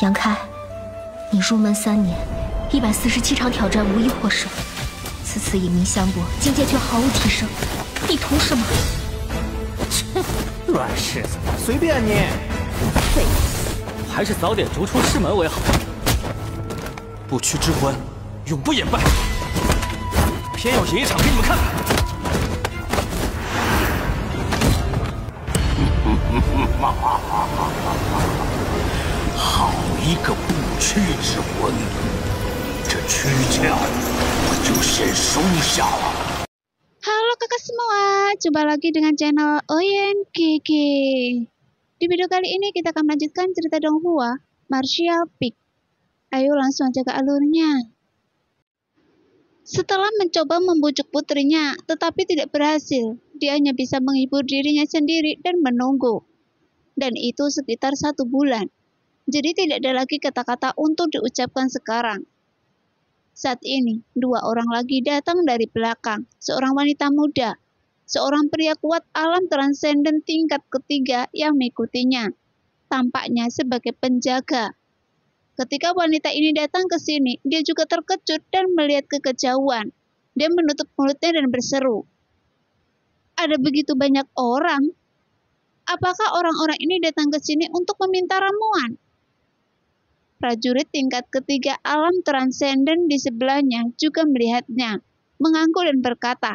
杨开，你入门三年，一百四十七场挑战无一获胜，此次以命相搏，境界却毫无提升，你图什么？乱世子，随便你。废物，还是早点逐出师门为好。不屈之魂，永不言败，偏要赢一场给你们看看。好。Halo kakak semua, coba lagi dengan channel Oyen Kiki. Di video kali ini kita akan melanjutkan cerita Donghua, Martial Peak. Ayo langsung aja ke alurnya. Setelah mencoba membujuk putrinya, tetapi tidak berhasil, dia hanya bisa menghibur dirinya sendiri dan menunggu. Dan itu sekitar satu bulan. Jadi tidak ada lagi kata-kata untuk diucapkan sekarang. Saat ini, dua orang lagi datang dari belakang, seorang wanita muda, seorang pria kuat alam transenden tingkat ketiga yang mengikutinya, tampaknya sebagai penjaga. Ketika wanita ini datang ke sini, dia juga terkejut dan melihat kekejauhan. Dia menutup mulutnya dan berseru, "Ada begitu banyak orang. Apakah orang-orang ini datang ke sini untuk meminta ramuan?" prajurit tingkat ketiga alam transenden di sebelahnya juga melihatnya, mengangguk dan berkata,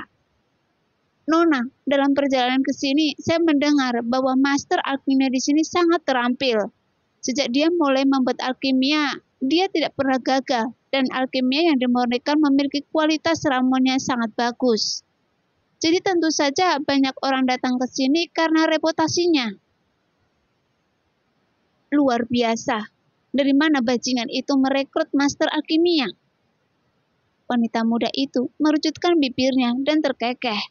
Nona, dalam perjalanan ke sini, saya mendengar bahwa Master Alkimia di sini sangat terampil. Sejak dia mulai membuat alkimia, dia tidak pernah gagal, dan alkimia yang dimurnikan memiliki kualitas ramonnya sangat bagus. Jadi tentu saja banyak orang datang ke sini karena reputasinya. Luar biasa, dari mana bajingan itu merekrut master alkimia? Wanita muda itu merucutkan bibirnya dan terkekeh.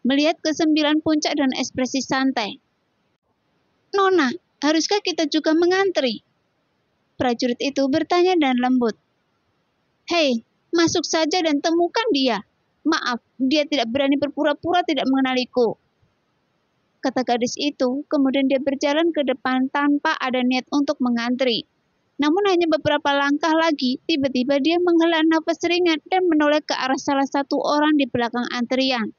Melihat kesembilan puncak dan ekspresi santai. Nona, haruskah kita juga mengantri? Prajurit itu bertanya dan lembut. Hei, masuk saja dan temukan dia. Maaf, dia tidak berani berpura-pura tidak mengenaliku kata gadis itu, kemudian dia berjalan ke depan tanpa ada niat untuk mengantri. Namun hanya beberapa langkah lagi, tiba-tiba dia menghela nafas ringan dan menoleh ke arah salah satu orang di belakang antrian.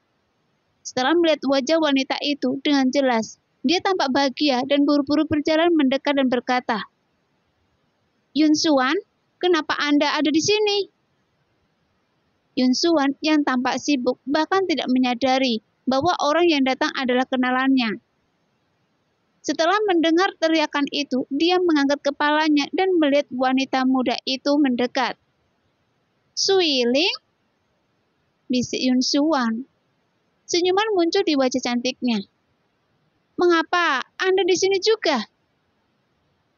Setelah melihat wajah wanita itu dengan jelas, dia tampak bahagia dan buru-buru berjalan mendekat dan berkata, Yun Suan, kenapa Anda ada di sini? Yun Suan yang tampak sibuk bahkan tidak menyadari bahwa orang yang datang adalah kenalannya. Setelah mendengar teriakan itu, dia mengangkat kepalanya dan melihat wanita muda itu mendekat. Suiling? Bisik Yun Suwan. Senyuman muncul di wajah cantiknya. Mengapa Anda di sini juga?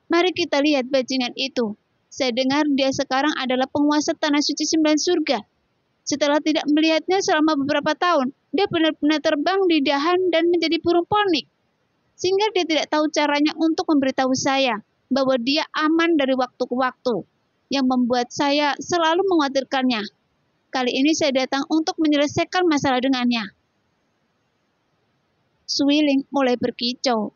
Mari kita lihat bajingan itu. Saya dengar dia sekarang adalah penguasa tanah suci sembilan surga. Setelah tidak melihatnya selama beberapa tahun, dia benar-benar terbang di dahan dan menjadi burung ponik sehingga dia tidak tahu caranya untuk memberitahu saya bahwa dia aman dari waktu ke waktu, yang membuat saya selalu mengkhawatirkannya. Kali ini saya datang untuk menyelesaikan masalah dengannya. Suiling mulai berkicau.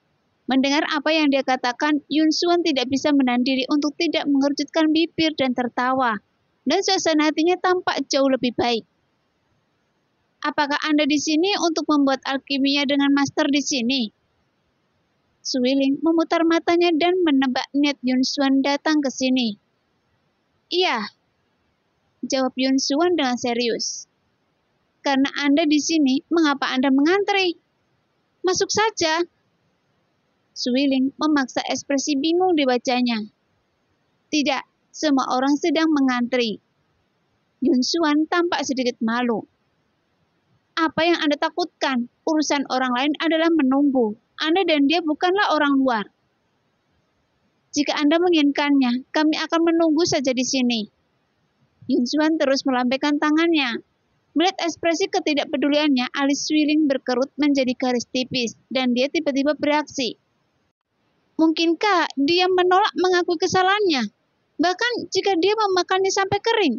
Mendengar apa yang dia katakan, Yun Suan tidak bisa menahan diri untuk tidak mengerjutkan bibir dan tertawa. Dan suasana hatinya tampak jauh lebih baik. Apakah Anda di sini untuk membuat alkimia dengan master di sini? Suiling memutar matanya dan menebak niat Yun Suan datang ke sini. Iya, jawab Yun Suan dengan serius. Karena Anda di sini, mengapa Anda mengantri? Masuk saja. Suiling memaksa ekspresi bingung dibacanya. Tidak, semua orang sedang mengantri. Yun Suan tampak sedikit malu. Apa yang Anda takutkan? Urusan orang lain adalah menunggu. Anda dan dia bukanlah orang luar. Jika Anda menginginkannya, kami akan menunggu saja di sini. Yunzuan terus melambaikan tangannya. Melihat ekspresi ketidakpeduliannya, alis Swiling berkerut menjadi garis tipis dan dia tiba-tiba bereaksi. Mungkinkah dia menolak mengakui kesalahannya? Bahkan jika dia memakannya sampai kering.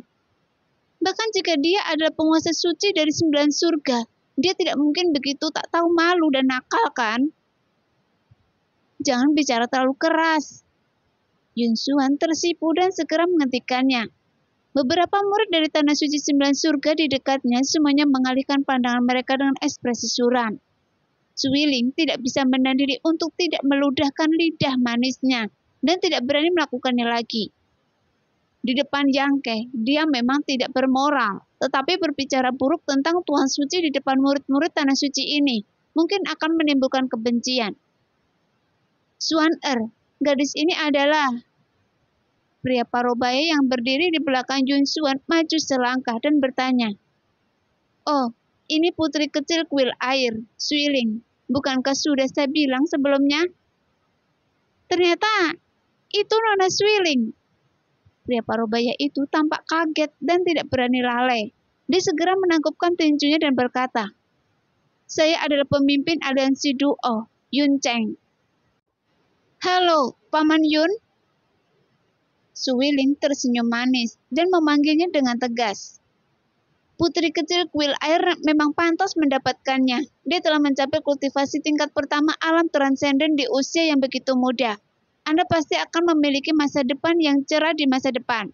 Bahkan jika dia adalah penguasa suci dari sembilan surga, dia tidak mungkin begitu tak tahu malu dan nakal kan? jangan bicara terlalu keras. Yun Yunsuan tersipu dan segera menghentikannya. Beberapa murid dari Tanah Suci Sembilan Surga di dekatnya semuanya mengalihkan pandangan mereka dengan ekspresi suram. Suiling tidak bisa menandiri untuk tidak meludahkan lidah manisnya dan tidak berani melakukannya lagi. Di depan Ke, dia memang tidak bermoral, tetapi berbicara buruk tentang Tuhan Suci di depan murid-murid Tanah Suci ini mungkin akan menimbulkan kebencian. Suan Er. Gadis ini adalah pria Parubaya yang berdiri di belakang Jun Suan maju selangkah dan bertanya. Oh, ini putri kecil kuil air, Suiling. Bukankah sudah saya bilang sebelumnya? Ternyata itu Nona Swiling. Pria Parubaya itu tampak kaget dan tidak berani lalai. Dia segera menangkupkan tinjunya dan berkata, Saya adalah pemimpin aliansi Duo, Yun Cheng. Halo, Paman Yun? Suwiling tersenyum manis dan memanggilnya dengan tegas. Putri kecil kuil air memang pantas mendapatkannya. Dia telah mencapai kultivasi tingkat pertama alam transenden di usia yang begitu muda. Anda pasti akan memiliki masa depan yang cerah di masa depan.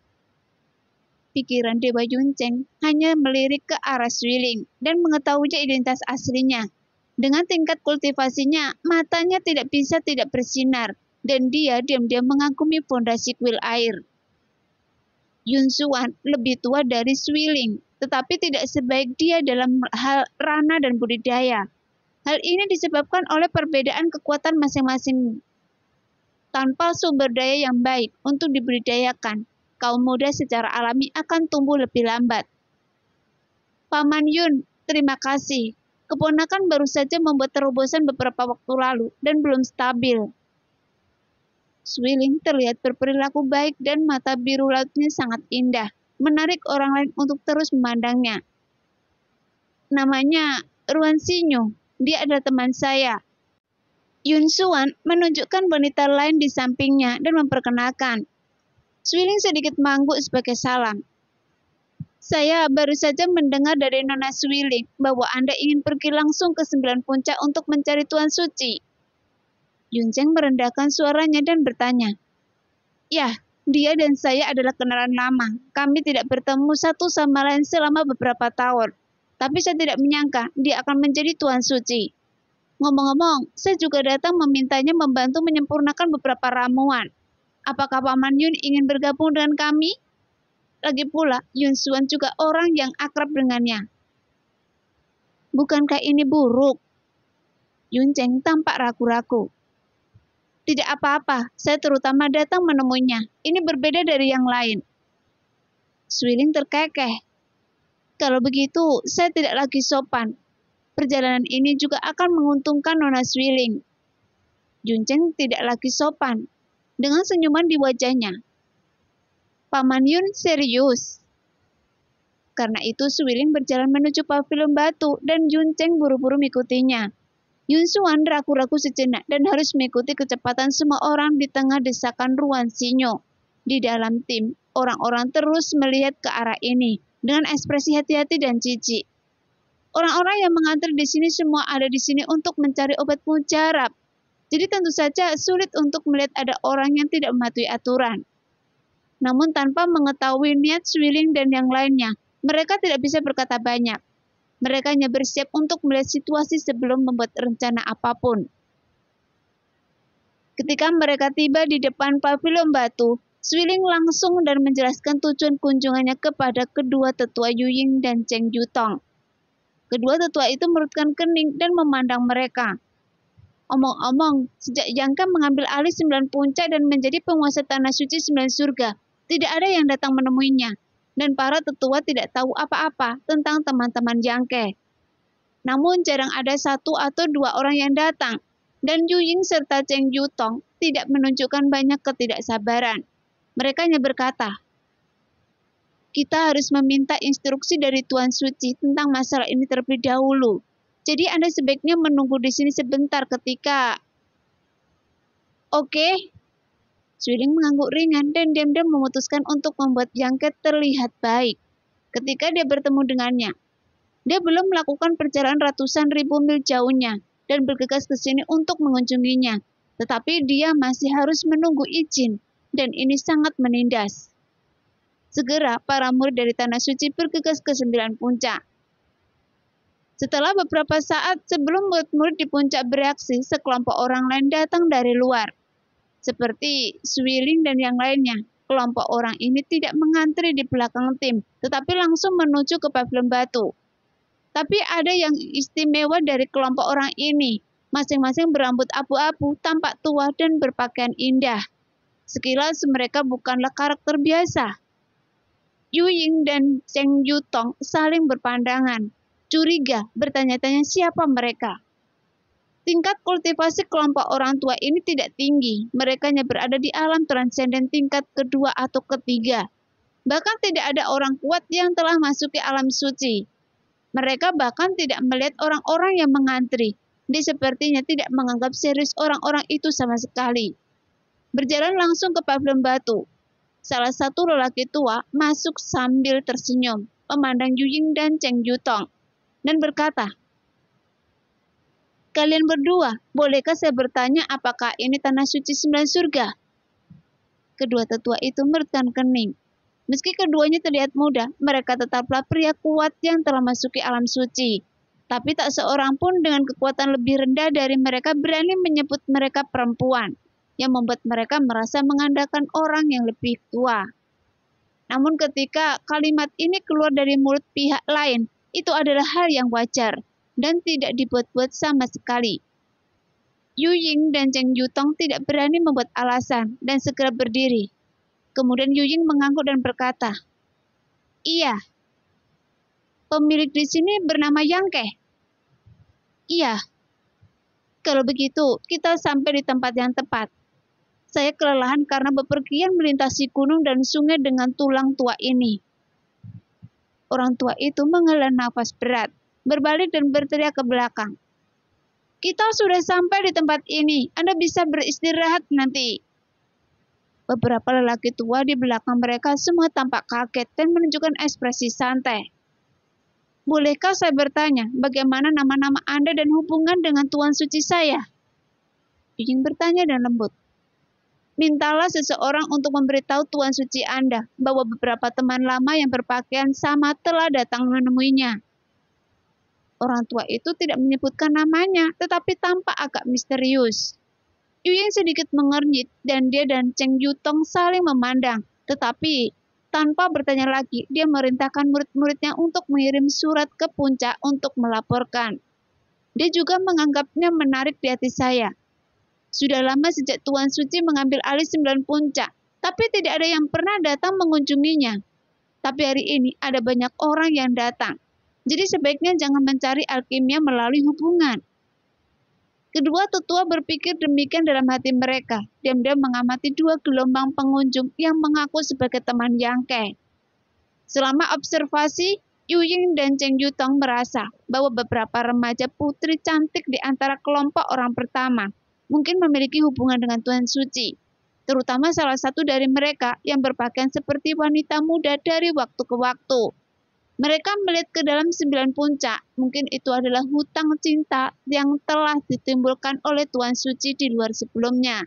Pikiran Dewa Yunceng hanya melirik ke arah Suiling dan mengetahui identitas aslinya, dengan tingkat kultivasinya, matanya tidak bisa tidak bersinar, dan dia diam-diam mengagumi fondasi kuil air. Yun Yunsuan lebih tua dari Swilling, tetapi tidak sebaik dia dalam hal rana dan budidaya. Hal ini disebabkan oleh perbedaan kekuatan masing-masing tanpa sumber daya yang baik untuk dibudidayakan. Kaum muda secara alami akan tumbuh lebih lambat. Paman Yun, terima kasih. Keponakan baru saja membuat terobosan beberapa waktu lalu dan belum stabil. Swilling terlihat berperilaku baik dan mata biru lautnya sangat indah, menarik orang lain untuk terus memandangnya. Namanya Ruan Sinyo, dia adalah teman saya. Yun Suan menunjukkan wanita lain di sampingnya dan memperkenalkan. Swilling sedikit mangguk sebagai salam, saya baru saja mendengar dari Nona Swilling bahwa Anda ingin pergi langsung ke sembilan puncak untuk mencari Tuan Suci. Yun Cheng merendahkan suaranya dan bertanya, Ya, dia dan saya adalah kenalan lama. Kami tidak bertemu satu sama lain selama beberapa tahun. Tapi saya tidak menyangka dia akan menjadi Tuan Suci. Ngomong-ngomong, saya juga datang memintanya membantu menyempurnakan beberapa ramuan. Apakah Paman Yun ingin bergabung dengan kami? Lagi pula, Yun Suan juga orang yang akrab dengannya. Bukankah ini buruk? Yun Cheng tampak ragu-ragu. Tidak apa-apa, saya terutama datang menemuinya. Ini berbeda dari yang lain. Swiling terkekeh. Kalau begitu, saya tidak lagi sopan. Perjalanan ini juga akan menguntungkan Nona Swiling. Yun Cheng tidak lagi sopan. Dengan senyuman di wajahnya, Paman Yun serius. Karena itu Suwiling berjalan menuju pavilion batu dan Yun Cheng buru-buru mengikutinya. Yun Suan ragu-ragu sejenak dan harus mengikuti kecepatan semua orang di tengah desakan Ruan Sinyo. Di dalam tim, orang-orang terus melihat ke arah ini dengan ekspresi hati-hati dan jijik. Orang-orang yang mengantar di sini semua ada di sini untuk mencari obat mujarab. Jadi tentu saja sulit untuk melihat ada orang yang tidak mematuhi aturan namun tanpa mengetahui niat Swilling dan yang lainnya. Mereka tidak bisa berkata banyak. Mereka hanya bersiap untuk melihat situasi sebelum membuat rencana apapun. Ketika mereka tiba di depan pavilion batu, Swilling langsung dan menjelaskan tujuan kunjungannya kepada kedua tetua Yuying dan Cheng Yutong. Kedua tetua itu merutkan kening dan memandang mereka. Omong-omong, sejak Yangka mengambil alih sembilan puncak dan menjadi penguasa tanah suci sembilan surga, tidak ada yang datang menemuinya, dan para tetua tidak tahu apa-apa tentang teman-teman jangke. Namun jarang ada satu atau dua orang yang datang, dan Yu Ying serta Cheng Yu Tong tidak menunjukkan banyak ketidaksabaran. Mereka hanya berkata, kita harus meminta instruksi dari Tuan Suci tentang masalah ini terlebih dahulu. Jadi Anda sebaiknya menunggu di sini sebentar ketika... Oke, Swirling mengangguk ringan dan diam-diam memutuskan untuk membuat Jangket terlihat baik ketika dia bertemu dengannya. Dia belum melakukan perjalanan ratusan ribu mil jauhnya dan bergegas ke sini untuk mengunjunginya. Tetapi dia masih harus menunggu izin dan ini sangat menindas. Segera para murid dari Tanah Suci bergegas ke sembilan puncak. Setelah beberapa saat sebelum murid-murid di puncak bereaksi, sekelompok orang lain datang dari luar seperti Swilling dan yang lainnya. Kelompok orang ini tidak mengantri di belakang tim, tetapi langsung menuju ke pavilion batu. Tapi ada yang istimewa dari kelompok orang ini. Masing-masing berambut abu-abu, tampak tua dan berpakaian indah. Sekilas mereka bukanlah karakter biasa. Yu Ying dan Cheng Yutong saling berpandangan. Curiga bertanya-tanya siapa mereka. Tingkat kultivasi kelompok orang tua ini tidak tinggi. Mereka hanya berada di alam transenden tingkat kedua atau ketiga. Bahkan tidak ada orang kuat yang telah masuki alam suci. Mereka bahkan tidak melihat orang-orang yang mengantri. Dia sepertinya tidak menganggap serius orang-orang itu sama sekali. Berjalan langsung ke pavilion batu. Salah satu lelaki tua masuk sambil tersenyum, memandang Yuying dan Cheng Yutong, dan berkata, kalian berdua, bolehkah saya bertanya apakah ini tanah suci sembilan surga? Kedua tetua itu meredakan kening. Meski keduanya terlihat muda, mereka tetaplah pria kuat yang telah masuki alam suci. Tapi tak seorang pun dengan kekuatan lebih rendah dari mereka berani menyebut mereka perempuan, yang membuat mereka merasa mengandalkan orang yang lebih tua. Namun ketika kalimat ini keluar dari mulut pihak lain, itu adalah hal yang wajar dan tidak dibuat-buat sama sekali. Yu Ying dan Cheng Yutong tidak berani membuat alasan dan segera berdiri. Kemudian Yu Ying mengangguk dan berkata, Iya, pemilik di sini bernama Yang Ke. Iya, kalau begitu kita sampai di tempat yang tepat. Saya kelelahan karena bepergian melintasi gunung dan sungai dengan tulang tua ini. Orang tua itu menghela nafas berat berbalik dan berteriak ke belakang. Kita sudah sampai di tempat ini. Anda bisa beristirahat nanti. Beberapa lelaki tua di belakang mereka semua tampak kaget dan menunjukkan ekspresi santai. Bolehkah saya bertanya, bagaimana nama-nama Anda dan hubungan dengan Tuan Suci saya? Ying bertanya dan lembut. Mintalah seseorang untuk memberitahu Tuan Suci Anda bahwa beberapa teman lama yang berpakaian sama telah datang menemuinya. Orang tua itu tidak menyebutkan namanya, tetapi tampak agak misterius. Yu Ying sedikit mengernyit dan dia dan Cheng Yu Tong saling memandang. Tetapi tanpa bertanya lagi, dia merintahkan murid-muridnya untuk mengirim surat ke puncak untuk melaporkan. Dia juga menganggapnya menarik di hati saya. Sudah lama sejak Tuan Suci mengambil alih sembilan puncak, tapi tidak ada yang pernah datang mengunjunginya. Tapi hari ini ada banyak orang yang datang. Jadi sebaiknya jangan mencari alkimia melalui hubungan. Kedua tetua berpikir demikian dalam hati mereka. Diam-diam mengamati dua gelombang pengunjung yang mengaku sebagai teman Yang Kai. Selama observasi, Yu Ying dan Cheng Yu merasa bahwa beberapa remaja putri cantik di antara kelompok orang pertama mungkin memiliki hubungan dengan Tuan Suci, terutama salah satu dari mereka yang berpakaian seperti wanita muda dari waktu ke waktu. Mereka melihat ke dalam sembilan puncak. Mungkin itu adalah hutang cinta yang telah ditimbulkan oleh Tuan Suci di luar sebelumnya.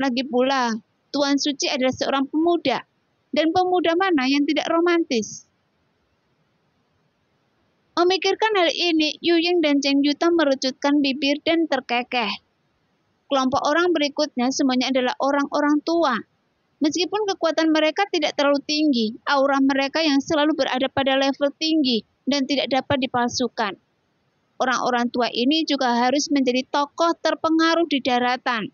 Lagi pula, Tuan Suci adalah seorang pemuda. Dan pemuda mana yang tidak romantis? Memikirkan hal ini, Yu Ying dan Cheng Yuta merucutkan bibir dan terkekeh. Kelompok orang berikutnya semuanya adalah orang-orang tua Meskipun kekuatan mereka tidak terlalu tinggi, aura mereka yang selalu berada pada level tinggi dan tidak dapat dipalsukan. Orang-orang tua ini juga harus menjadi tokoh terpengaruh di daratan.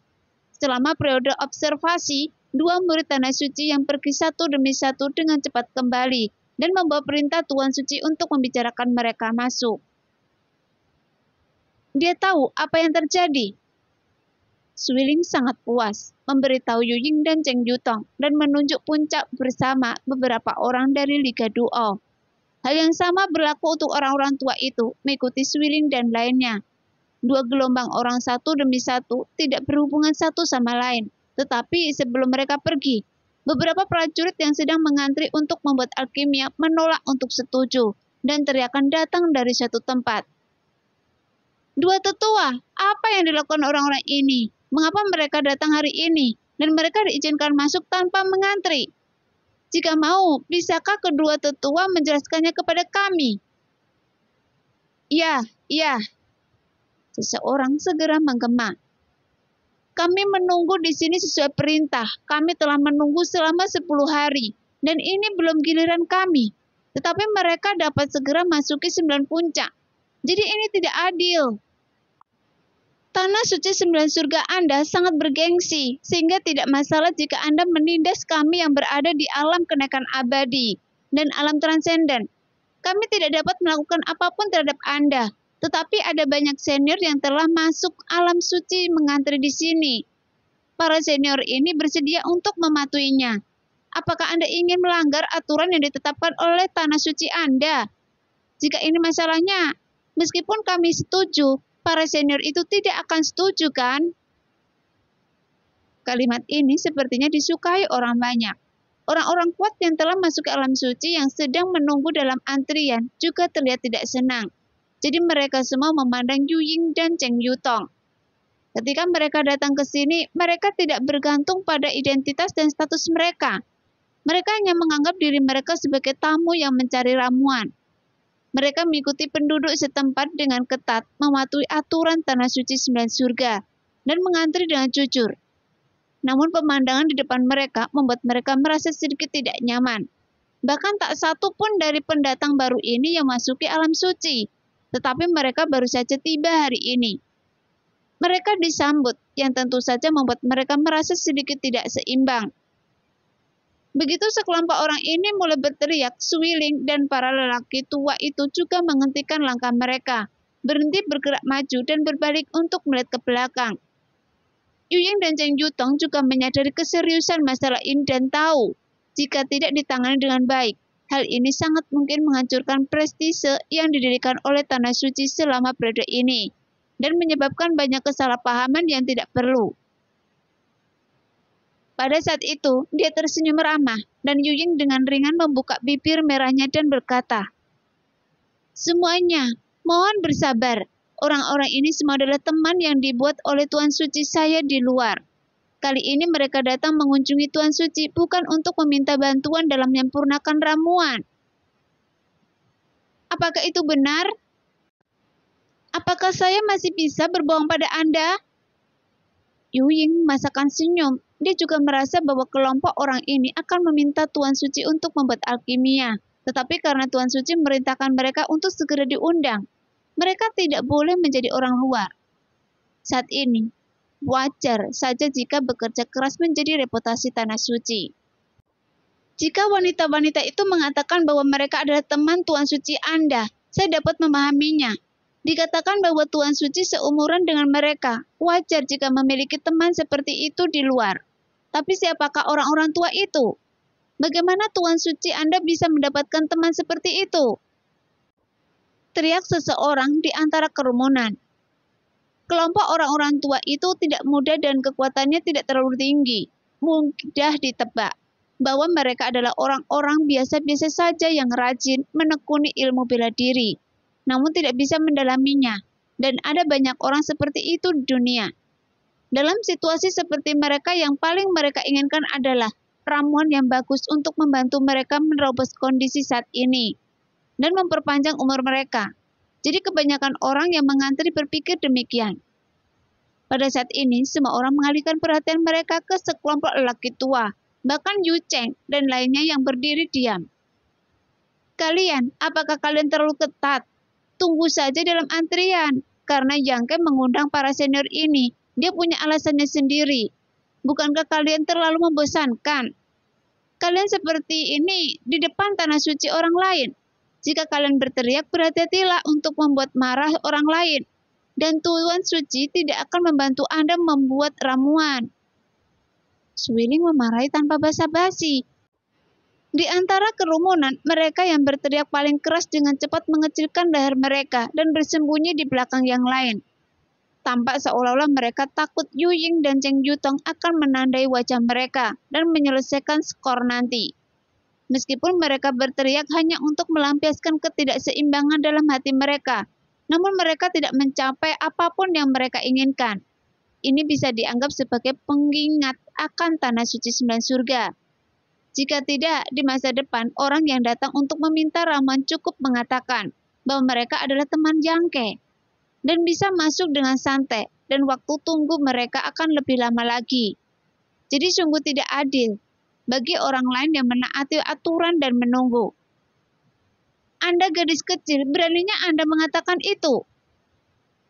Selama periode observasi, dua murid Tanah Suci yang pergi satu demi satu dengan cepat kembali dan membawa perintah Tuan Suci untuk membicarakan mereka masuk. Dia tahu apa yang terjadi, Suiling sangat puas, memberitahu Yuying dan Cheng Yutong, dan menunjuk puncak bersama beberapa orang dari Liga Duo. Hal yang sama berlaku untuk orang-orang tua itu, mengikuti Suiling dan lainnya. Dua gelombang orang satu demi satu tidak berhubungan satu sama lain, tetapi sebelum mereka pergi, beberapa prajurit yang sedang mengantri untuk membuat alkimia menolak untuk setuju, dan teriakan datang dari satu tempat. Dua tetua, apa yang dilakukan orang-orang ini? Mengapa mereka datang hari ini dan mereka diizinkan masuk tanpa mengantri? Jika mau, bisakah kedua tetua menjelaskannya kepada kami? Ya, ya. Seseorang segera menggema. Kami menunggu di sini sesuai perintah. Kami telah menunggu selama 10 hari. Dan ini belum giliran kami. Tetapi mereka dapat segera masuki sembilan puncak. Jadi ini tidak adil. Tanah suci sembilan surga Anda sangat bergengsi, sehingga tidak masalah jika Anda menindas kami yang berada di alam kenaikan abadi dan alam transenden. Kami tidak dapat melakukan apapun terhadap Anda, tetapi ada banyak senior yang telah masuk alam suci mengantri di sini. Para senior ini bersedia untuk mematuhinya. Apakah Anda ingin melanggar aturan yang ditetapkan oleh tanah suci Anda? Jika ini masalahnya, meskipun kami setuju, para senior itu tidak akan setuju kan? Kalimat ini sepertinya disukai orang banyak. Orang-orang kuat yang telah masuk ke alam suci yang sedang menunggu dalam antrian juga terlihat tidak senang. Jadi mereka semua memandang Yu Ying dan Cheng Yu Ketika mereka datang ke sini, mereka tidak bergantung pada identitas dan status mereka. Mereka hanya menganggap diri mereka sebagai tamu yang mencari ramuan. Mereka mengikuti penduduk setempat dengan ketat mematuhi aturan Tanah Suci Sembilan Surga dan mengantri dengan jujur. Namun pemandangan di depan mereka membuat mereka merasa sedikit tidak nyaman. Bahkan tak satu pun dari pendatang baru ini yang masuki alam suci, tetapi mereka baru saja tiba hari ini. Mereka disambut, yang tentu saja membuat mereka merasa sedikit tidak seimbang Begitu sekelompok orang ini mulai berteriak, Swiling dan para lelaki tua itu juga menghentikan langkah mereka, berhenti bergerak maju dan berbalik untuk melihat ke belakang. Yu Ying dan Cheng Yutong juga menyadari keseriusan masalah ini dan tahu jika tidak ditangani dengan baik, hal ini sangat mungkin menghancurkan prestise yang didirikan oleh Tanah Suci selama periode ini dan menyebabkan banyak kesalahpahaman yang tidak perlu. Pada saat itu, dia tersenyum ramah, dan Yuying dengan ringan membuka bibir merahnya dan berkata, Semuanya, mohon bersabar. Orang-orang ini semua adalah teman yang dibuat oleh Tuan Suci saya di luar. Kali ini mereka datang mengunjungi Tuan Suci bukan untuk meminta bantuan dalam menyempurnakan ramuan. Apakah itu benar? Apakah saya masih bisa berbohong pada Anda? Yuying masakan senyum dia juga merasa bahwa kelompok orang ini akan meminta Tuan Suci untuk membuat alkimia, tetapi karena Tuan Suci merintahkan mereka untuk segera diundang, mereka tidak boleh menjadi orang luar. Saat ini, wajar saja jika bekerja keras menjadi reputasi tanah suci. Jika wanita-wanita itu mengatakan bahwa mereka adalah teman Tuan Suci Anda, saya dapat memahaminya. Dikatakan bahwa Tuan Suci seumuran dengan mereka, wajar jika memiliki teman seperti itu di luar. Tapi siapakah orang-orang tua itu? Bagaimana tuan suci Anda bisa mendapatkan teman seperti itu? Teriak seseorang di antara kerumunan. Kelompok orang-orang tua itu tidak muda dan kekuatannya tidak terlalu tinggi. Mudah ditebak bahwa mereka adalah orang-orang biasa-biasa saja yang rajin menekuni ilmu bela diri, namun tidak bisa mendalaminya. Dan ada banyak orang seperti itu di dunia. Dalam situasi seperti mereka yang paling mereka inginkan adalah ramuan yang bagus untuk membantu mereka menerobos kondisi saat ini dan memperpanjang umur mereka. Jadi kebanyakan orang yang mengantri berpikir demikian. Pada saat ini, semua orang mengalihkan perhatian mereka ke sekelompok lelaki tua, bahkan Yu Cheng dan lainnya yang berdiri diam. Kalian, apakah kalian terlalu ketat? Tunggu saja dalam antrian, karena Yang Ke mengundang para senior ini dia punya alasannya sendiri. Bukankah kalian terlalu membosankan? Kalian seperti ini di depan tanah suci orang lain. Jika kalian berteriak, berhati-hatilah untuk membuat marah orang lain. Dan Tuhan suci tidak akan membantu Anda membuat ramuan. Swilling memarahi tanpa basa-basi. Di antara kerumunan, mereka yang berteriak paling keras dengan cepat mengecilkan leher mereka dan bersembunyi di belakang yang lain tampak seolah-olah mereka takut Yu Ying dan Cheng Yutong akan menandai wajah mereka dan menyelesaikan skor nanti. Meskipun mereka berteriak hanya untuk melampiaskan ketidakseimbangan dalam hati mereka, namun mereka tidak mencapai apapun yang mereka inginkan. Ini bisa dianggap sebagai pengingat akan tanah suci sembilan surga. Jika tidak, di masa depan orang yang datang untuk meminta ramuan cukup mengatakan bahwa mereka adalah teman jangke dan bisa masuk dengan santai dan waktu tunggu mereka akan lebih lama lagi. Jadi sungguh tidak adil bagi orang lain yang menaati aturan dan menunggu. Anda gadis kecil, beraninya Anda mengatakan itu.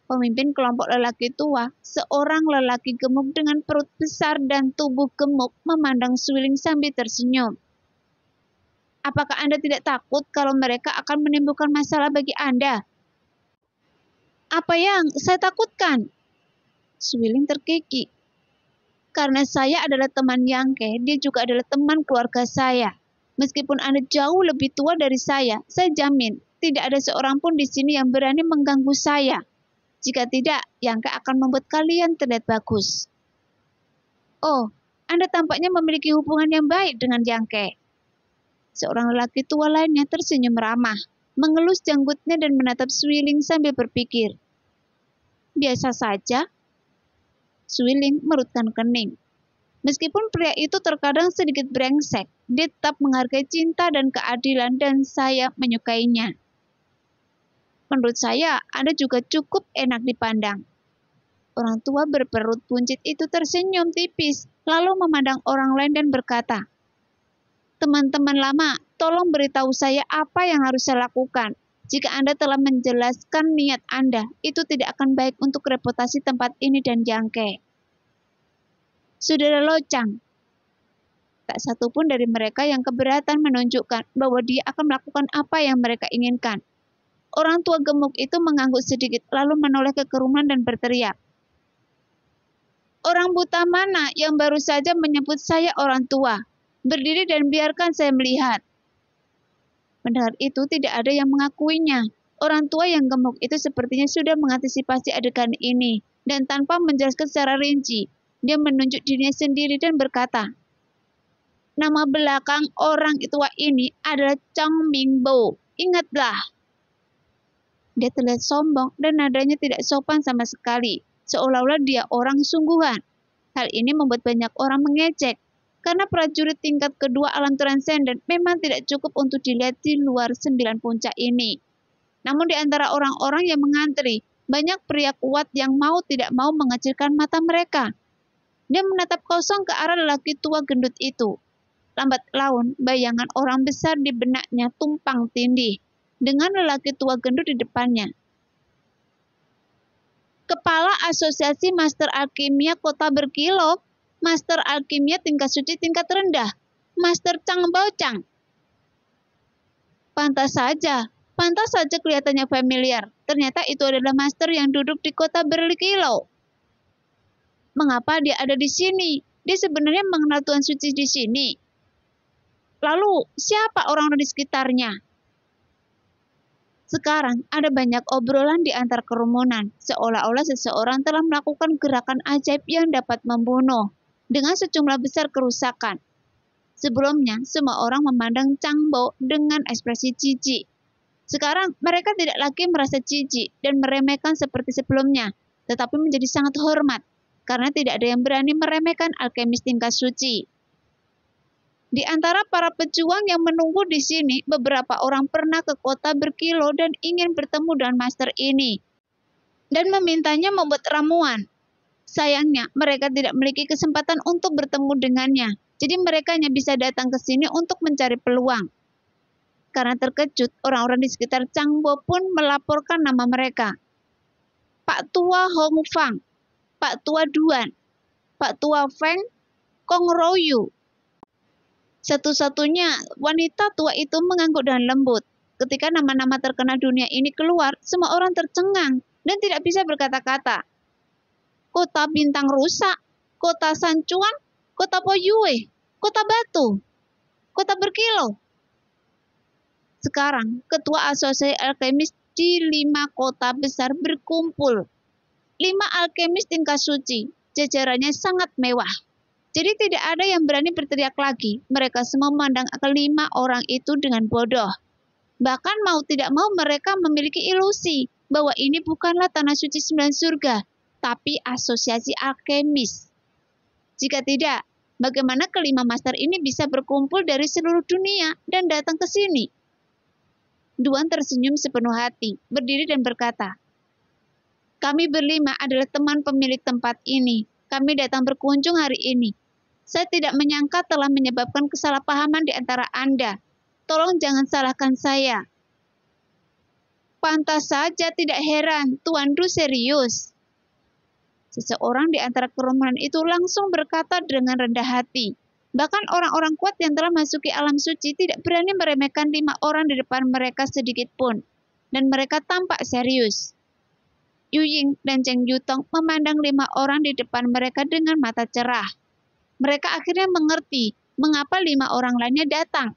Pemimpin kelompok lelaki tua, seorang lelaki gemuk dengan perut besar dan tubuh gemuk memandang Swilling sambil tersenyum. Apakah Anda tidak takut kalau mereka akan menimbulkan masalah bagi Anda? apa yang saya takutkan? Swilling terkeki. Karena saya adalah teman Yangke, dia juga adalah teman keluarga saya. Meskipun Anda jauh lebih tua dari saya, saya jamin tidak ada seorang pun di sini yang berani mengganggu saya. Jika tidak, Yangke akan membuat kalian terlihat bagus. Oh, Anda tampaknya memiliki hubungan yang baik dengan Yangke. Seorang lelaki tua lainnya tersenyum ramah mengelus janggutnya dan menatap Suiling sambil berpikir. Biasa saja. Suiling merutkan kening. Meskipun pria itu terkadang sedikit brengsek, dia tetap menghargai cinta dan keadilan dan saya menyukainya. Menurut saya, Anda juga cukup enak dipandang. Orang tua berperut buncit itu tersenyum tipis, lalu memandang orang lain dan berkata, teman-teman lama, tolong beritahu saya apa yang harus saya lakukan. Jika Anda telah menjelaskan niat Anda, itu tidak akan baik untuk reputasi tempat ini dan jangke. Saudara Locang, tak satu pun dari mereka yang keberatan menunjukkan bahwa dia akan melakukan apa yang mereka inginkan. Orang tua gemuk itu mengangguk sedikit lalu menoleh ke kerumunan dan berteriak. Orang buta mana yang baru saja menyebut saya orang tua? Berdiri dan biarkan saya melihat. Mendengar itu tidak ada yang mengakuinya. Orang tua yang gemuk itu sepertinya sudah mengantisipasi adegan ini dan tanpa menjelaskan secara rinci, dia menunjuk dirinya sendiri dan berkata, Nama belakang orang tua ini adalah Chang Mingbo. Ingatlah. Dia terlihat sombong dan nadanya tidak sopan sama sekali, seolah-olah dia orang sungguhan. Hal ini membuat banyak orang mengecek. Karena prajurit tingkat kedua alam transenden memang tidak cukup untuk dilihat di luar sembilan puncak ini. Namun di antara orang-orang yang mengantri, banyak pria kuat yang mau tidak mau mengecilkan mata mereka. Dia menatap kosong ke arah lelaki tua gendut itu. Lambat laun, bayangan orang besar di benaknya tumpang tindih dengan lelaki tua gendut di depannya. Kepala Asosiasi Master Alkimia Kota Berkilok Master Alkimia tingkat suci tingkat rendah. Master Chang Bao Chang. Pantas saja, pantas saja kelihatannya familiar. Ternyata itu adalah master yang duduk di kota berlikilau. Mengapa dia ada di sini? Dia sebenarnya mengenal Tuan Suci di sini. Lalu, siapa orang-orang di sekitarnya? Sekarang ada banyak obrolan di antar kerumunan, seolah-olah seseorang telah melakukan gerakan ajaib yang dapat membunuh dengan sejumlah besar kerusakan. Sebelumnya, semua orang memandang Changbo dengan ekspresi jijik. Sekarang, mereka tidak lagi merasa jijik dan meremehkan seperti sebelumnya, tetapi menjadi sangat hormat karena tidak ada yang berani meremehkan alkemis tingkat suci. Di antara para pejuang yang menunggu di sini, beberapa orang pernah ke kota berkilau dan ingin bertemu dengan master ini dan memintanya membuat ramuan. Sayangnya, mereka tidak memiliki kesempatan untuk bertemu dengannya. Jadi mereka hanya bisa datang ke sini untuk mencari peluang. Karena terkejut, orang-orang di sekitar Changbo pun melaporkan nama mereka. Pak Tua Hong Fang, Pak Tua Duan, Pak Tua Feng, Kong Royu. Satu-satunya wanita tua itu mengangguk dengan lembut. Ketika nama-nama terkenal dunia ini keluar, semua orang tercengang dan tidak bisa berkata-kata kota Bintang rusak, kota Sancuan, kota Poyue, kota Batu, kota Berkilo. Sekarang, ketua asosiasi alkemis di lima kota besar berkumpul. Lima alkemis tingkat suci, jajarannya sangat mewah. Jadi tidak ada yang berani berteriak lagi. Mereka semua memandang kelima orang itu dengan bodoh. Bahkan mau tidak mau mereka memiliki ilusi bahwa ini bukanlah tanah suci sembilan surga, tapi asosiasi alkemis. Jika tidak, bagaimana kelima master ini bisa berkumpul dari seluruh dunia dan datang ke sini? Duan tersenyum sepenuh hati, berdiri dan berkata, Kami berlima adalah teman pemilik tempat ini. Kami datang berkunjung hari ini. Saya tidak menyangka telah menyebabkan kesalahpahaman di antara Anda. Tolong jangan salahkan saya. Pantas saja tidak heran, Tuan Du serius. Seseorang di antara kerumunan itu langsung berkata dengan rendah hati. Bahkan orang-orang kuat yang telah masuki alam suci tidak berani meremehkan lima orang di depan mereka sedikit pun. Dan mereka tampak serius. Yu Ying dan Cheng Yutong memandang lima orang di depan mereka dengan mata cerah. Mereka akhirnya mengerti mengapa lima orang lainnya datang.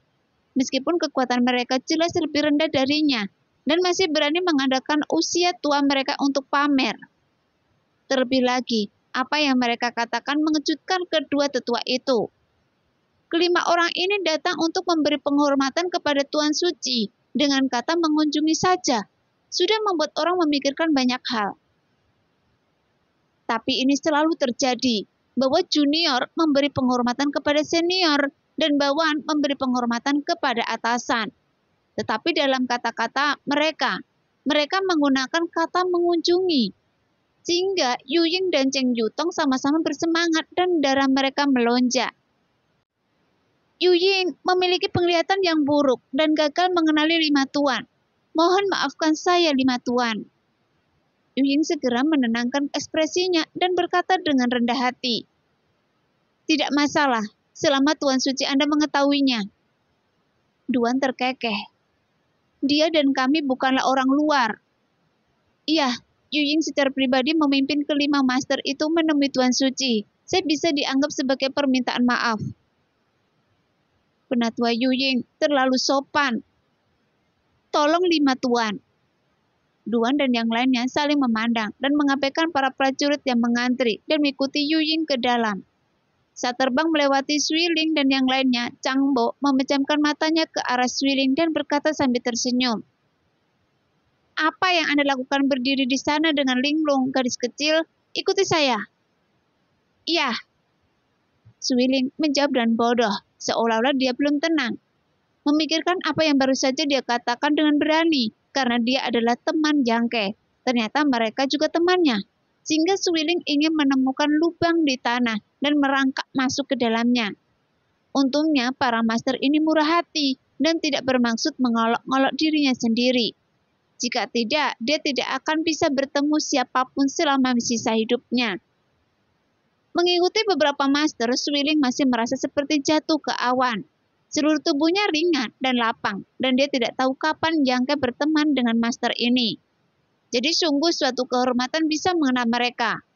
Meskipun kekuatan mereka jelas lebih rendah darinya, dan masih berani mengandalkan usia tua mereka untuk pamer. Terlebih lagi, apa yang mereka katakan mengejutkan kedua tetua itu. Kelima orang ini datang untuk memberi penghormatan kepada Tuan Suci dengan kata mengunjungi saja. Sudah membuat orang memikirkan banyak hal. Tapi ini selalu terjadi, bahwa junior memberi penghormatan kepada senior dan bawahan memberi penghormatan kepada atasan. Tetapi dalam kata-kata mereka, mereka menggunakan kata mengunjungi sehingga Yu Ying dan Cheng Yu Tong sama-sama bersemangat dan darah mereka melonjak. Yu Ying memiliki penglihatan yang buruk dan gagal mengenali lima tuan. Mohon maafkan saya lima tuan. Yu Ying segera menenangkan ekspresinya dan berkata dengan rendah hati. Tidak masalah, selama Tuan Suci Anda mengetahuinya. Duan terkekeh. Dia dan kami bukanlah orang luar. Iya, Yuying secara pribadi memimpin kelima master itu menemui Tuan Suci. Saya bisa dianggap sebagai permintaan maaf. Penatua Yuying terlalu sopan. Tolong lima tuan. Duan dan yang lainnya saling memandang dan mengabaikan para prajurit yang mengantri dan mengikuti Yuying ke dalam. Saat terbang melewati Swiling dan yang lainnya, Changbo Bo memejamkan matanya ke arah Swiling dan berkata sambil tersenyum, apa yang Anda lakukan berdiri di sana dengan linglung gadis kecil? Ikuti saya. Iya. Suiling menjawab dan bodoh, seolah-olah dia belum tenang. Memikirkan apa yang baru saja dia katakan dengan berani, karena dia adalah teman jangke. Ternyata mereka juga temannya. Sehingga Suiling ingin menemukan lubang di tanah dan merangkak masuk ke dalamnya. Untungnya para master ini murah hati dan tidak bermaksud mengolok-ngolok dirinya sendiri. Jika tidak, dia tidak akan bisa bertemu siapapun selama sisa hidupnya. Mengikuti beberapa master, Swilling masih merasa seperti jatuh ke awan. Seluruh tubuhnya ringan dan lapang, dan dia tidak tahu kapan jangka berteman dengan master ini. Jadi sungguh suatu kehormatan bisa mengenal mereka.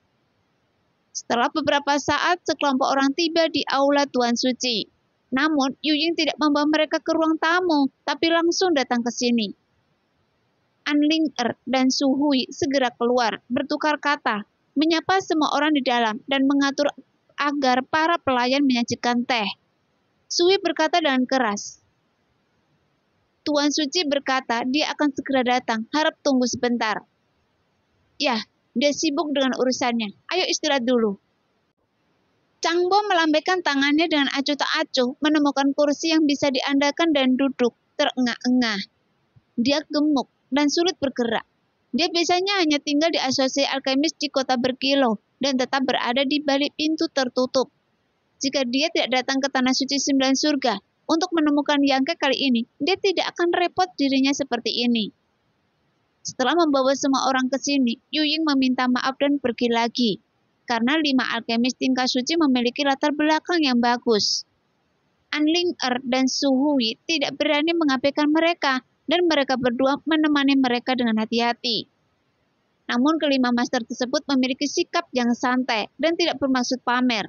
Setelah beberapa saat, sekelompok orang tiba di aula Tuan Suci. Namun, Yu Ying tidak membawa mereka ke ruang tamu, tapi langsung datang ke sini. Anlinger Er dan Suhui segera keluar, bertukar kata, menyapa semua orang di dalam dan mengatur agar para pelayan menyajikan teh. Suwi berkata dengan keras, Tuan Suci berkata dia akan segera datang, harap tunggu sebentar. Ya, dia sibuk dengan urusannya. Ayo istirahat dulu. Changbo melambaikan tangannya dengan acuh tak acuh, menemukan kursi yang bisa diandalkan dan duduk, terengah-engah. Dia gemuk, dan sulit bergerak. Dia biasanya hanya tinggal di asosiasi alkemis di kota berkilau dan tetap berada di balik pintu tertutup. Jika dia tidak datang ke tanah suci sembilan surga untuk menemukan Ke kali ini, dia tidak akan repot dirinya seperti ini. Setelah membawa semua orang ke sini, Yu Ying meminta maaf dan pergi lagi. Karena lima alkemis tingkat suci memiliki latar belakang yang bagus. An Ling Er dan Su Hui tidak berani mengabaikan mereka dan mereka berdua menemani mereka dengan hati-hati. Namun kelima master tersebut memiliki sikap yang santai dan tidak bermaksud pamer.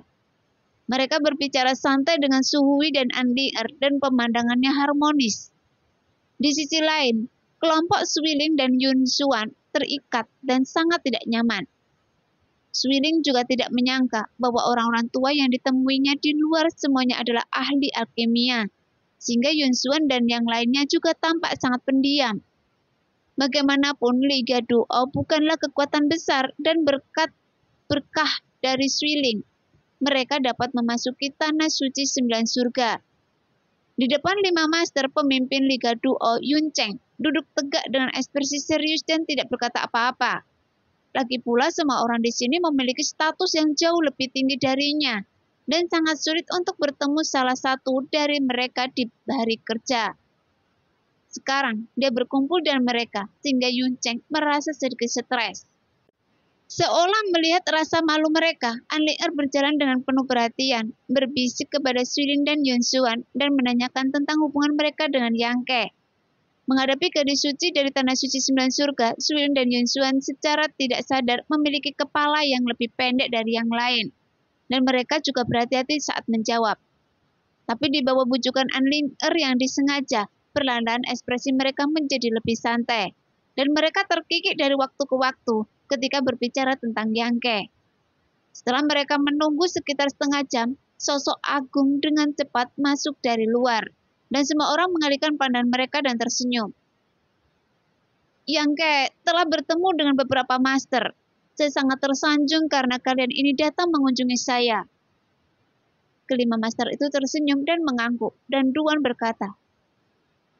Mereka berbicara santai dengan Suhui dan Er dan pemandangannya harmonis. Di sisi lain, kelompok Swilling dan Yun Suan terikat dan sangat tidak nyaman. Swilling juga tidak menyangka bahwa orang-orang tua yang ditemuinya di luar semuanya adalah ahli alkimia sehingga Yun Xuan dan yang lainnya juga tampak sangat pendiam. Bagaimanapun, Liga Duo bukanlah kekuatan besar dan berkat berkah dari Swiling. Mereka dapat memasuki tanah suci sembilan surga. Di depan lima master pemimpin Liga Duo Yun Cheng duduk tegak dengan ekspresi serius dan tidak berkata apa-apa. Lagi pula semua orang di sini memiliki status yang jauh lebih tinggi darinya dan sangat sulit untuk bertemu salah satu dari mereka di hari kerja. Sekarang, dia berkumpul dengan mereka, sehingga Yun Cheng merasa sedikit stres. Seolah melihat rasa malu mereka, An Er berjalan dengan penuh perhatian, berbisik kepada Suilin dan Yun Xuan dan menanyakan tentang hubungan mereka dengan Yang Ke. Menghadapi gadis suci dari tanah suci sembilan surga, Suilin dan Yun Xuan secara tidak sadar memiliki kepala yang lebih pendek dari yang lain dan mereka juga berhati-hati saat menjawab. Tapi di bawah bujukan Anlinger yang disengaja, perlahan ekspresi mereka menjadi lebih santai, dan mereka terkikik dari waktu ke waktu ketika berbicara tentang Yangke. Setelah mereka menunggu sekitar setengah jam, sosok agung dengan cepat masuk dari luar, dan semua orang mengalihkan pandangan mereka dan tersenyum. Yangke telah bertemu dengan beberapa master, saya sangat tersanjung karena kalian ini datang mengunjungi saya. Kelima master itu tersenyum dan mengangguk, dan Duan berkata,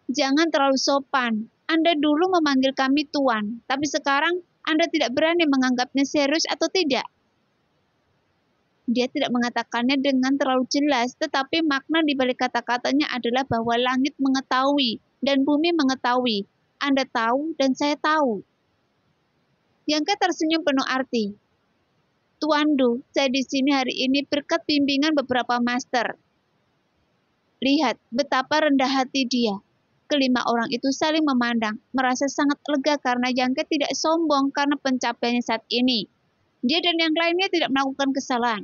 Jangan terlalu sopan. Anda dulu memanggil kami Tuan, tapi sekarang Anda tidak berani menganggapnya serius atau tidak. Dia tidak mengatakannya dengan terlalu jelas, tetapi makna di balik kata-katanya adalah bahwa langit mengetahui dan bumi mengetahui. Anda tahu dan saya tahu yang tersenyum penuh arti. Tuan Du, saya di sini hari ini berkat bimbingan beberapa master. Lihat betapa rendah hati dia. Kelima orang itu saling memandang, merasa sangat lega karena Yangke tidak sombong karena pencapaiannya saat ini. Dia dan yang lainnya tidak melakukan kesalahan.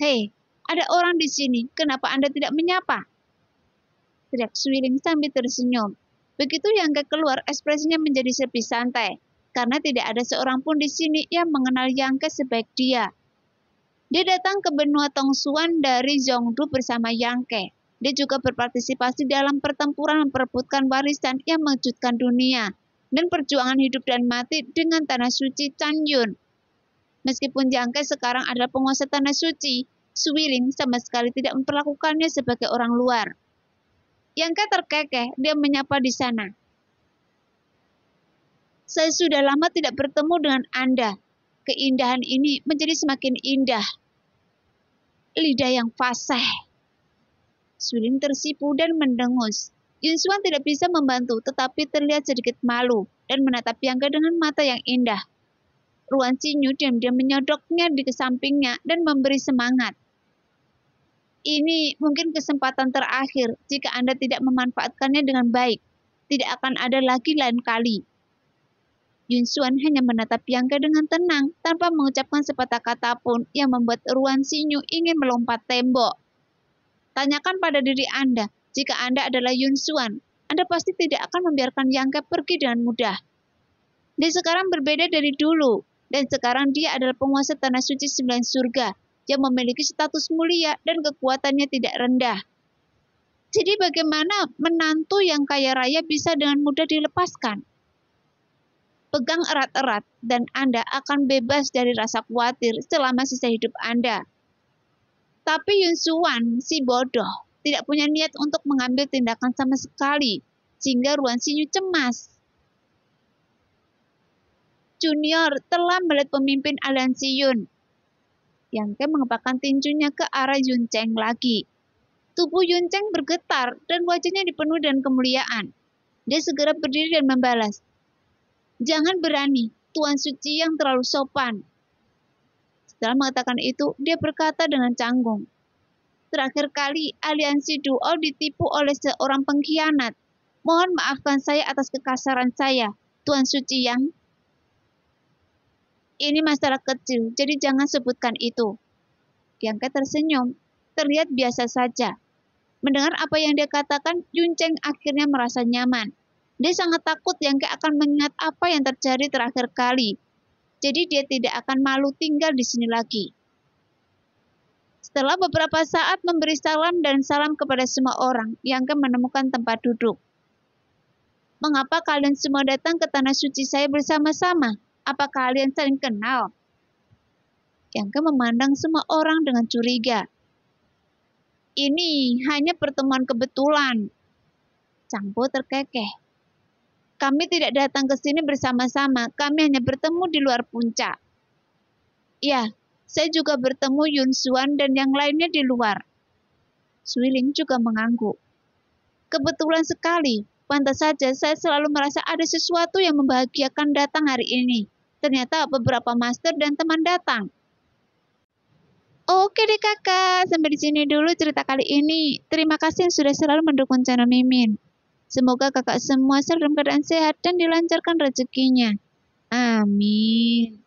Hei, ada orang di sini, kenapa Anda tidak menyapa? Teriak Swiling sambil tersenyum. Begitu Yangke keluar, ekspresinya menjadi sepi santai karena tidak ada seorang pun di sini yang mengenal Yangke sebaik dia. Dia datang ke benua Tongsuan dari Zhongdu bersama Yangke. Dia juga berpartisipasi dalam pertempuran memperebutkan warisan yang mengejutkan dunia dan perjuangan hidup dan mati dengan tanah suci Chanyun. Meskipun Yangke sekarang adalah penguasa tanah suci, Suiling sama sekali tidak memperlakukannya sebagai orang luar. Yangke terkekeh, dia menyapa di sana. Saya sudah lama tidak bertemu dengan Anda. Keindahan ini menjadi semakin indah. Lidah yang fasih. Suling tersipu dan mendengus. Yunsuan tidak bisa membantu, tetapi terlihat sedikit malu dan menatap Yangga dengan mata yang indah. Ruan Cinyu diam-diam menyodoknya di sampingnya dan memberi semangat. Ini mungkin kesempatan terakhir jika Anda tidak memanfaatkannya dengan baik. Tidak akan ada lagi lain kali. Yun Xuan hanya menatap Yangga dengan tenang tanpa mengucapkan sepatah kata pun yang membuat Ruan Sinyu ingin melompat tembok. Tanyakan pada diri Anda, jika Anda adalah Yun Xuan, Anda pasti tidak akan membiarkan Yangga pergi dengan mudah. Dia sekarang berbeda dari dulu, dan sekarang dia adalah penguasa tanah suci sembilan surga yang memiliki status mulia dan kekuatannya tidak rendah. Jadi bagaimana menantu yang kaya raya bisa dengan mudah dilepaskan? Pegang erat-erat dan Anda akan bebas dari rasa khawatir selama sisa hidup Anda. Tapi Yun Suwan si bodoh, tidak punya niat untuk mengambil tindakan sama sekali, sehingga Ruan Sinyu cemas. Junior telah melihat pemimpin aliansi Yun. Yang ke mengepakkan tinjunya ke arah Yun Cheng lagi. Tubuh Yun Cheng bergetar dan wajahnya dipenuhi dengan kemuliaan. Dia segera berdiri dan membalas, Jangan berani, tuan suci yang terlalu sopan. Setelah mengatakan itu, dia berkata dengan canggung, Terakhir kali aliansi duo ditipu oleh seorang pengkhianat. Mohon maafkan saya atas kekasaran saya, Tuan Suci Yang. Ini masalah kecil, jadi jangan sebutkan itu. ke tersenyum, terlihat biasa saja. Mendengar apa yang dia katakan, Yun Cheng akhirnya merasa nyaman. Dia sangat takut yang akan mengingat apa yang terjadi terakhir kali. Jadi dia tidak akan malu tinggal di sini lagi. Setelah beberapa saat memberi salam dan salam kepada semua orang, yang Yangke menemukan tempat duduk. Mengapa kalian semua datang ke tanah suci saya bersama-sama? Apa kalian saling kenal? Yang Yangke memandang semua orang dengan curiga. Ini hanya pertemuan kebetulan. Cangpo terkekeh. Kami tidak datang ke sini bersama-sama, kami hanya bertemu di luar puncak. Ya, saya juga bertemu Yun Suan dan yang lainnya di luar. Suiling juga mengangguk. Kebetulan sekali, pantas saja saya selalu merasa ada sesuatu yang membahagiakan datang hari ini. Ternyata beberapa master dan teman datang. Oke deh kakak, sampai di sini dulu cerita kali ini. Terima kasih yang sudah selalu mendukung channel Mimin. Semoga kakak semua selalu dalam keadaan sehat dan dilancarkan rezekinya. Amin.